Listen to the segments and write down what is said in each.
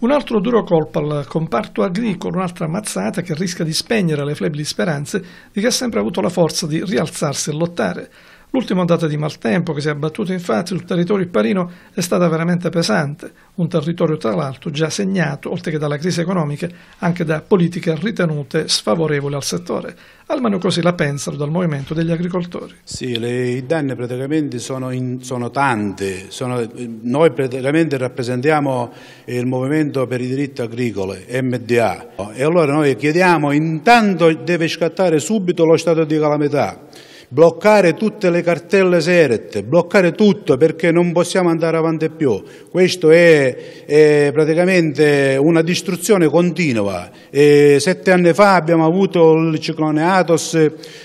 Un altro duro colpo al comparto agricolo, un'altra mazzata che rischia di spegnere le flebili speranze di chi ha sempre avuto la forza di rialzarsi e lottare. L'ultima ondata di maltempo che si è abbattuta infatti sul territorio ipparino è stata veramente pesante, un territorio tra l'altro già segnato, oltre che dalla crisi economica, anche da politiche ritenute sfavorevoli al settore. Almeno così la pensano dal movimento degli agricoltori. Sì, le, i danni praticamente sono, in, sono tanti. Sono, noi praticamente rappresentiamo il Movimento per i diritti agricoli, MDA, e allora noi chiediamo intanto deve scattare subito lo stato di calamità bloccare tutte le cartelle SERET, bloccare tutto perché non possiamo andare avanti più. Questo è, è, praticamente una distruzione continua. E sette anni fa abbiamo avuto il ciclone Atos,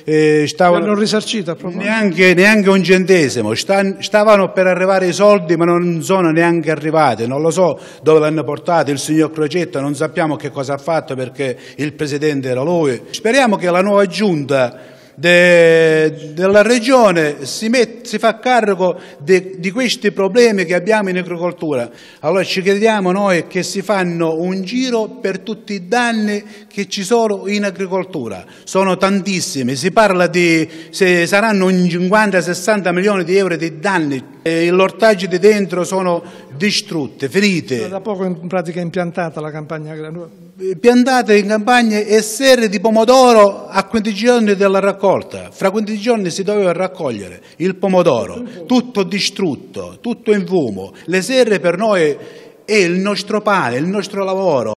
eh, stavano, hanno risarcito Neanche, neanche un centesimo, stavano per arrivare i soldi ma non sono neanche arrivati, non lo so dove l'hanno portato il signor Crocetta, non sappiamo che cosa ha fatto perché il Presidente era lui. Speriamo che la nuova Giunta de, della regione si, met, si fa carico de, di questi problemi che abbiamo in agricoltura. Allora ci chiediamo noi che si fanno un giro per tutti i danni che ci sono in agricoltura. Sono tantissimi, si parla di se saranno 50-60 milioni di euro di danni. E I di dentro sono distrutte, finite. Da poco in pratica è impiantata la campagna agricola. Piantate in campagna e serre di pomodoro a 15 giorni della raccolta raccolta, fra 15 giorni si doveva raccogliere il pomodoro, tutto distrutto, tutto in fumo, le serre per noi è il nostro pane, il nostro lavoro.